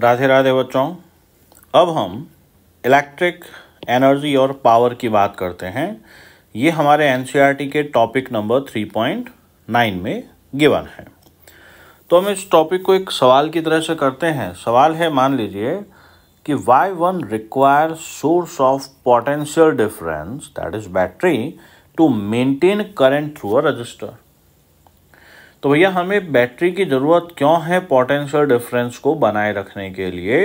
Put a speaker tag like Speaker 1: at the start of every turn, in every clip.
Speaker 1: राधे राधे बच्चों अब हम इलेक्ट्रिक एनर्जी और पावर की बात करते हैं ये हमारे एन e के टॉपिक नंबर 3.9 में गिवन है तो हम इस टॉपिक को एक सवाल की तरह से करते हैं सवाल है मान लीजिए कि Y one require source of potential difference that is battery to maintain current through a resistor तो भैया हमें बैटरी की ज़रूरत क्यों है पोटेंशियल डिफरेंस को बनाए रखने के लिए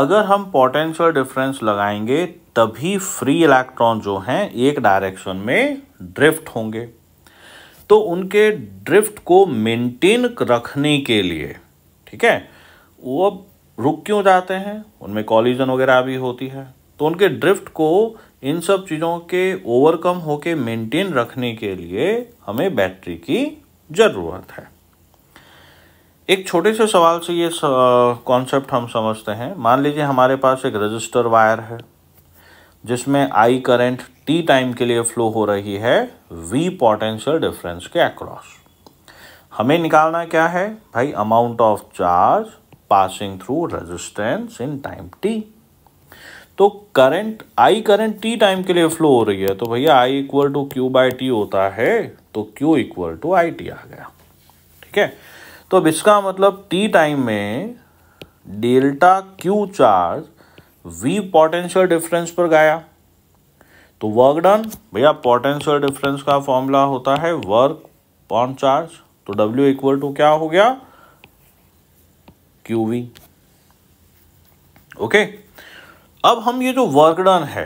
Speaker 1: अगर हम पोटेंशियल डिफरेंस लगाएंगे तभी फ्री इलेक्ट्रॉन जो हैं एक डायरेक्शन में ड्रिफ्ट होंगे तो उनके ड्रिफ्ट को मेंटेन रखने के लिए ठीक है वो अब रुक क्यों जाते हैं उनमें कॉलिजन वगैरह भी होती है तो उनके ड्रिफ्ट को इन सब चीज़ों के ओवरकम होके मेंटेन रखने के लिए हमें बैटरी की ज़रूरत है एक छोटे से सवाल से ये कॉन्सेप्ट हम समझते हैं मान लीजिए हमारे पास एक रजिस्टर वायर है जिसमें आई करंट टी टाइम के लिए फ्लो हो रही है वी पोटेंशियल डिफरेंस के अक्रॉस हमें निकालना क्या है भाई amount of charge passing through resistance in time T तो current I current T time के लिए फ्लो हो रही है तो भैया I equal to Q by T होता है तो Q equal to I T आ गया ठीक है तो अब इसका मतलब टी टाइम में delta Q charge V potential difference पर गया तो वर्क डन भैया पोटेंशियल डिफरेंस का फॉर्मूला होता है वर्क पॉन चार्ज तो W इक्वल टू क्या हो गया QV ओके okay? अब हम ये जो वर्क डन है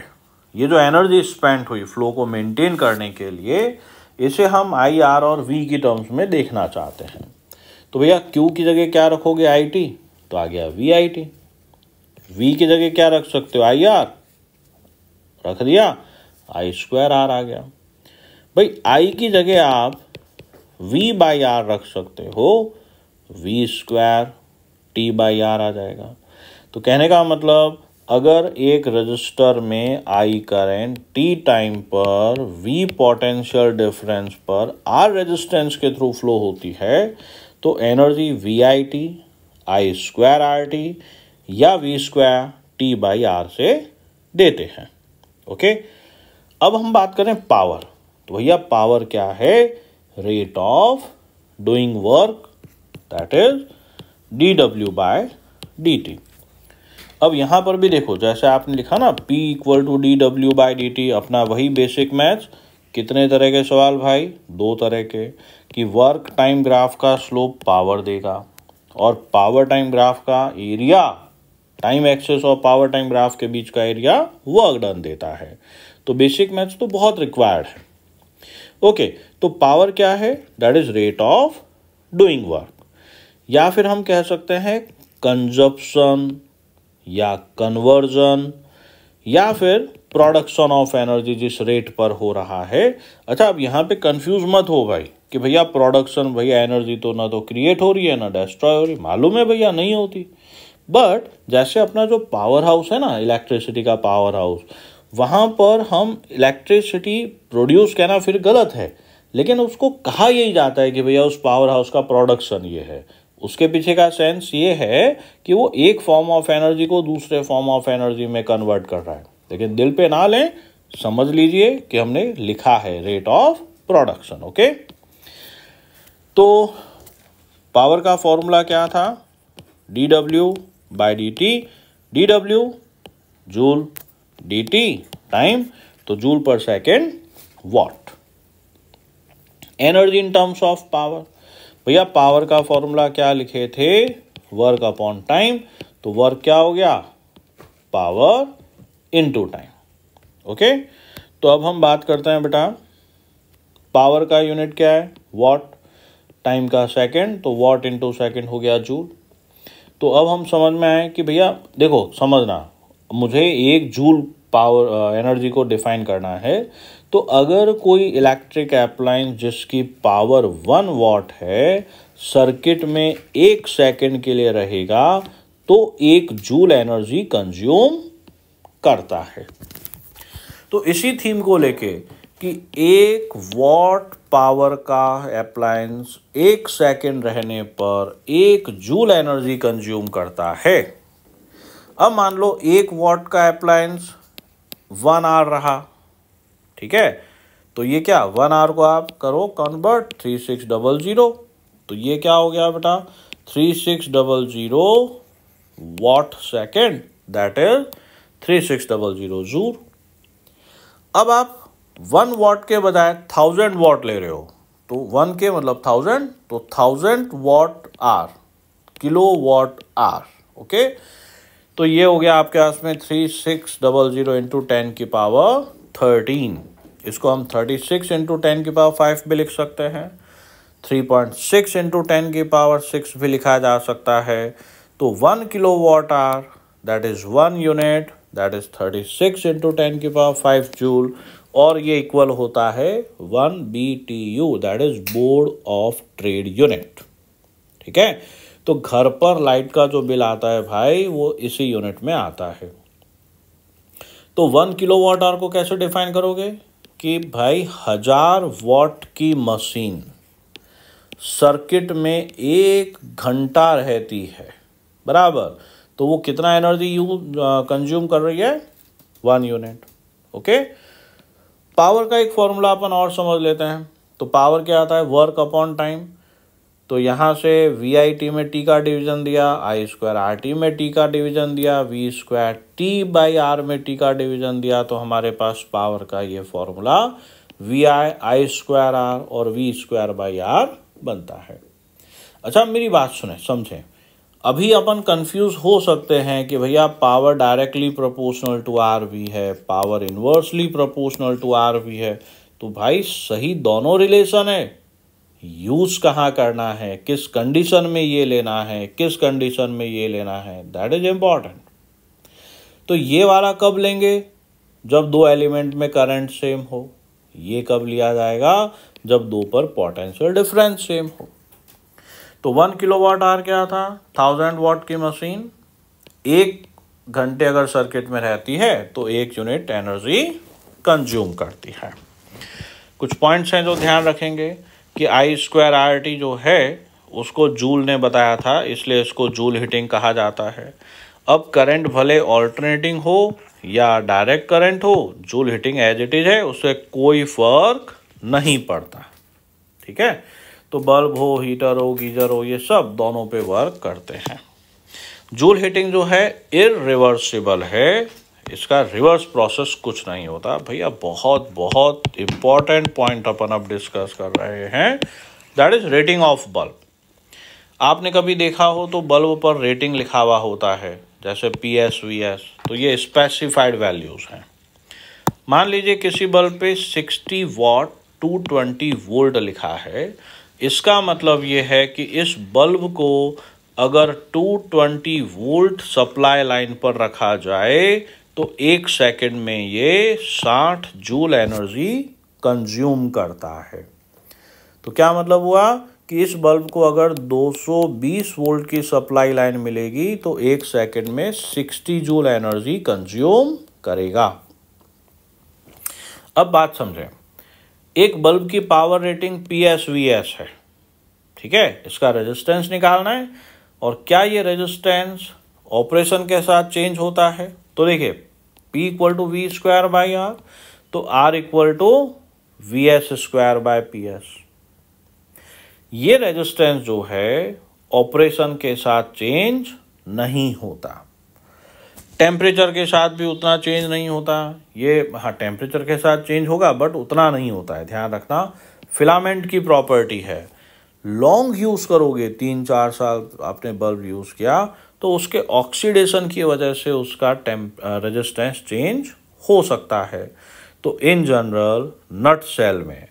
Speaker 1: ये जो एनर्जी स्पेंड हुई फ्लो को मेंटेन करने के लिए इसे हम आई आर और वी की टर्म्स में देखना चाहते हैं तो भैया क्यू की जगह क्या रखोगे आई टी तो आ गया वी आई टी वी की जगह क्या रख सकते हो आई आर रख दिया आई स्क्वायर आर आ गया भाई आई की जगह आप वी बाई आर रख सकते हो V square T by R आ जाएगा तो कहने का मतलब अगर एक रजिस्टर में आई करंट टी टाइम पर वी पोटेंशियल डिफरेंस पर आर रेजिस्टेंस के थ्रू फ्लो होती है तो energy V I T I square R T या V square T by R से देते हैं ओके अब हम बात करें पावर तो भैया पावर क्या है rate of doing work that is D W by D T अब यहाँ पर भी देखो जैसे आपने लिखा ना P equal to D W by D T अपना वही बेसिक मैच कितने तरह के सवाल भाई दो तरह के कि वर्क टाइम ग्राफ का स्लोप पावर देगा और पावर टाइम ग्राफ का एरिया टाइम एक्सेस और पावर टाइम ग्राफ के बीच का एरिया वर्क डन देता है तो बेसिक मैच तो बहुत रिक्वायर्ड है ओके तो पावर क्या है that is rate of doing work या फिर हम कह सकते हैं कंजप्शन या कन्वर्जन या फिर प्रोडक्शन ऑफ एनर्जी जिस रेट पर हो रहा है अच्छा अब यहाँ पे कंफ्यूज मत हो भाई कि भैया प्रोडक्शन भैया एनर्जी तो ना तो क्रिएट हो रही है ना डिस्ट्रॉय हो रही मालूम है भैया नहीं होती बट जैसे अपना जो पावर हाउस है ना इलेक्ट्रिसिटी का पावर हाउस वहाँ पर हम इलेक्ट्रिसिटी प्रोड्यूस कहना फिर गलत है लेकिन उसको कहा यही जाता है कि भैया उस पावर हाउस का प्रोडक्शन ये है उसके पीछे का सेंस ये है कि वो एक फॉर्म ऑफ एनर्जी को दूसरे फॉर्म ऑफ एनर्जी में कन्वर्ट कर रहा है लेकिन दिल पे ना लें समझ लीजिए कि हमने लिखा है रेट ऑफ प्रोडक्शन ओके तो पावर का फॉर्मूला क्या था D W by D T D W joule D T time तो joule per second watt energy in terms of power भैया पावर का फॉर्मूला क्या लिखे थे वर्क अपॉन टाइम तो वर्क क्या हो गया पावर इनटू टाइम ओके तो अब हम बात करते हैं बेटा पावर का यूनिट क्या है वॉट टाइम का सेकंड तो वॉट इनटू सेकंड हो गया जूल तो अब हम समझ में आए कि भैया देखो समझना मुझे एक जूल पावर एनर्जी को डिफाइन करना है तो अगर कोई इलेक्ट्रिक अप्लाइंस जिसकी पावर वन वॉट है सर्किट में एक सेकंड के लिए रहेगा तो एक जूल एनर्जी कंज्यूम करता है तो इसी थीम को लेके कि एक वॉट पावर का अप्लायंस एक सेकंड रहने पर एक जूल एनर्जी कंज्यूम करता है अब मान लो एक वॉट का अप्लायंस वन आर रहा ठीक है तो ये क्या वन आर को आप करो convert three six double zero तो ये क्या हो गया बेटा three six double zero watt second that is three six double zero joule अब आप वन वॉट के बजाय थाउजेंड वॉट ले रहे हो तो वन के मतलब थाउजेंड तो thousand watt hour kilo watt hour okay तो ये हो गया आपके पास में three six double zero into ten की पावर थर्टीन इसको हम थर्टी सिक्स इंटू टेन की पावर फाइव भी लिख सकते हैं three point six into ten की पावर सिक्स भी लिखा जा सकता है तो one kilo watt hour that is one unit that is thirty six into ten की पावर फाइव जूल और ये इक्वल होता है one B T U that is board of trade unit ठीक है तो घर पर लाइट का जो बिल आता है भाई वो इसी यूनिट में आता है तो वन किलो वाट आर को कैसे डिफाइन करोगे कि भाई हजार वॉट की मशीन सर्किट में एक घंटा रहती है बराबर तो वो कितना एनर्जी यू कंज्यूम कर रही है वन यूनिट ओके पावर का एक फॉर्मूला अपन और समझ लेते हैं तो पावर क्या आता है वर्क अपॉन टाइम तो यहाँ से वी आई टी में टी का डिवीजन दिया आई स्क्वायर आर टी में टी का डिवीजन दिया V square T by R में टी का डिवीजन दिया तो हमारे पास पावर का ये formula V I I square R और वी स्क्वायर बाई आर बनता है अच्छा मेरी बात सुने समझें अभी अपन कंफ्यूज हो सकते हैं कि भैया power directly proportional to R भी है power inversely proportional to R भी है तो भाई सही दोनों रिलेशन है यूज कहाँ करना है किस कंडीशन में ये लेना है किस कंडीशन में ये लेना है दैट इज इम्पॉर्टेंट तो ये वाला कब लेंगे जब दो एलिमेंट में करंट सेम हो ये कब लिया जाएगा जब दो पर पोटेंशियल डिफरेंस सेम हो तो वन किलो वाट आर क्या था थाउजेंड वाट की मशीन एक घंटे अगर सर्किट में रहती है तो एक यूनिट एनर्जी कंज्यूम करती है कुछ पॉइंट्स हैं जो ध्यान रखेंगे कि आई स्क्वायर आर टी जो है उसको जूल ने बताया था इसलिए इसको जूल हीटिंग कहा जाता है अब करंट भले ऑल्टरनेटिंग हो या डायरेक्ट करंट हो Joule heating as it is है उससे कोई फर्क नहीं पड़ता ठीक है तो बल्ब हो हीटर हो गीजर हो ये सब दोनों पे वर्क करते हैं जूल हीटिंग जो है इरिवर्सिबल है इसका रिवर्स प्रोसेस कुछ नहीं होता भैया बहुत बहुत इंपॉर्टेंट पॉइंट अपन अब डिस्कस कर रहे हैं that is rating of bulb आपने कभी देखा हो तो बल्ब पर रेटिंग लिखा हुआ होता है जैसे पी एस वी एस तो ये स्पेसिफाइड वैल्यूज़ हैं मान लीजिए किसी बल्ब पे 60 वॉट 220 वोल्ट लिखा है इसका मतलब ये है कि इस बल्ब को अगर 220 वोल्ट सप्लाई लाइन पर रखा जाए तो एक सेकंड में ये 60 जूल एनर्जी कंज्यूम करता है तो क्या मतलब हुआ कि इस बल्ब को अगर 220 वोल्ट की सप्लाई लाइन मिलेगी तो एक सेकंड में 60 जूल एनर्जी कंज्यूम करेगा अब बात समझें एक बल्ब की पावर रेटिंग पी है ठीक है इसका रेजिस्टेंस निकालना है और क्या ये रेजिस्टेंस ऑपरेशन के साथ चेंज होता है तो देखिए P equal to V square by R तो R equal to V S square by P S ये रेजिस्टेंस जो है ऑपरेशन के साथ चेंज नहीं होता टेम्परेचर के साथ भी उतना चेंज नहीं होता ये हाँ टेम्परेचर के साथ चेंज होगा बट उतना नहीं होता है ध्यान रखना फिलामेंट की प्रॉपर्टी है लॉन्ग यूज़ करोगे तीन चार साल आपने बल्ब यूज़ किया तो उसके ऑक्सीडेशन की वजह से उसका टेम्प रजिस्टेंस चेंज हो सकता है तो इन जनरल नट सेल में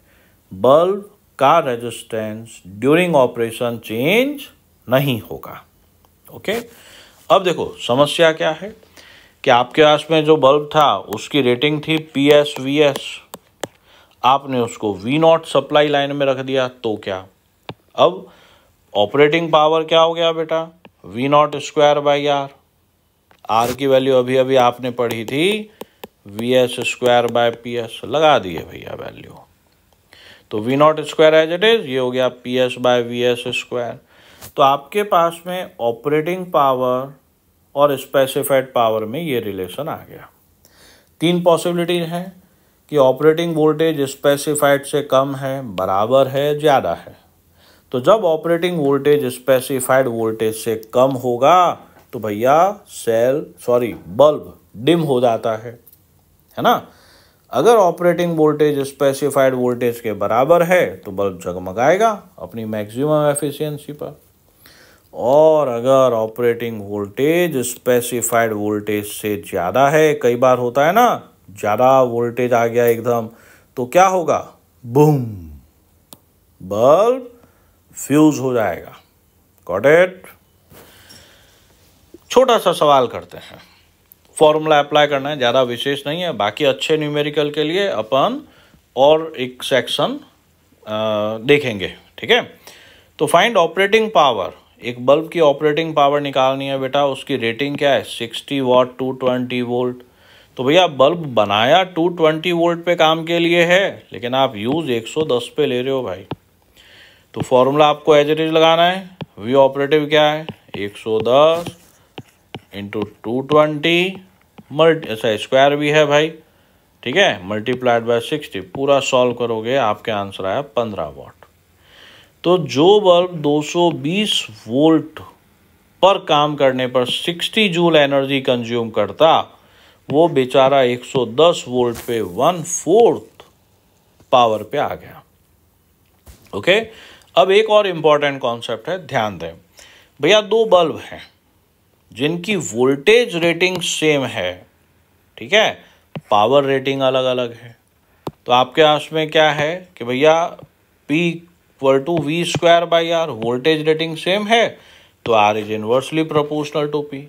Speaker 1: बल्ब का रेजिस्टेंस ड्यूरिंग ऑपरेशन चेंज नहीं होगा ओके अब देखो समस्या क्या है कि आपके पास में जो बल्ब था उसकी रेटिंग थी पी एस वी एस आपने उसको वी नॉट सप्लाई लाइन में रख दिया तो क्या अब ऑपरेटिंग पावर क्या हो गया बेटा V naught square by R R की वैल्यू अभी अभी आपने पढ़ी थी V S square by P S लगा दिए भैया वैल्यू तो V naught square as it is ये हो गया P S by V S square तो आपके पास में ऑपरेटिंग पावर और स्पेसिफाइड पावर में ये रिलेशन आ गया तीन पॉसिबिलिटीज हैं कि ऑपरेटिंग वोल्टेज स्पेसिफाइड से कम है बराबर है ज़्यादा है तो जब ऑपरेटिंग वोल्टेज स्पेसिफाइड वोल्टेज से कम होगा तो भैया सेल सॉरी बल्ब डिम हो जाता है है ना अगर ऑपरेटिंग वोल्टेज स्पेसिफाइड वोल्टेज के बराबर है तो बल्ब जगमगाएगा अपनी मैक्सिमम एफिशिएंसी पर और अगर ऑपरेटिंग वोल्टेज स्पेसिफाइड वोल्टेज से ज़्यादा है कई बार होता है ना ज़्यादा वोल्टेज आ गया एकदम तो क्या होगा बूम बल्ब फ्यूज हो जाएगा गॉट इट छोटा सा सवाल करते हैं फॉर्मूला अप्लाई करना है ज़्यादा विशेष नहीं है बाकी अच्छे न्यूमेरिकल के लिए अपन और एक सेक्शन देखेंगे ठीक है तो फाइंड ऑपरेटिंग पावर एक बल्ब की ऑपरेटिंग पावर निकालनी है बेटा उसकी रेटिंग क्या है sixty watt two twenty volt तो भैया बल्ब बनाया टू ट्वेंटी वोल्ट पे काम के लिए है लेकिन आप यूज़ एक सौ दस पे ले रहे हो भाई तो फॉर्मूला आपको एज इट इज लगाना है वी ऑपरेटिव क्या है 110 सौ दस इंटू टू ट्वेंटी मल्टी ऐसा स्क्वायर भी है भाई ठीक है मल्टीप्लाइड बाय सिक्सटी पूरा सॉल्व करोगे आपके आंसर आया पंद्रह वॉट तो जो बल्ब 220 वोल्ट पर काम करने पर 60 जूल एनर्जी कंज्यूम करता वो बेचारा 110 वोल्ट पे वन फोर्थ पावर पे आ गया ओके okay? अब एक और इम्पॉर्टेंट कॉन्सेप्ट है ध्यान दें भैया दो बल्ब हैं जिनकी वोल्टेज रेटिंग सेम है ठीक है पावर रेटिंग अलग अलग है तो आपके पास में क्या है कि भैया P equal to V square by R voltage rating same है तो R is inversely proportional to P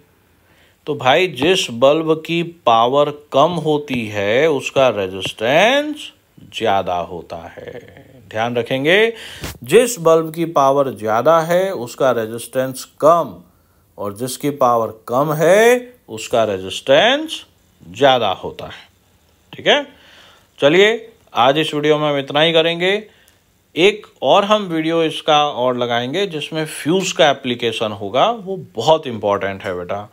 Speaker 1: तो भाई जिस बल्ब की पावर कम होती है उसका रेजिस्टेंस ज़्यादा होता है ध्यान रखेंगे जिस बल्ब की पावर ज़्यादा है उसका रेजिस्टेंस कम और जिसकी पावर कम है उसका रेजिस्टेंस ज़्यादा होता है ठीक है चलिए आज इस वीडियो में हम इतना ही करेंगे एक और हम वीडियो इसका और लगाएंगे जिसमें फ्यूज़ का एप्लीकेशन होगा वो बहुत इंपॉर्टेंट है बेटा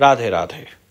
Speaker 1: राधे राधे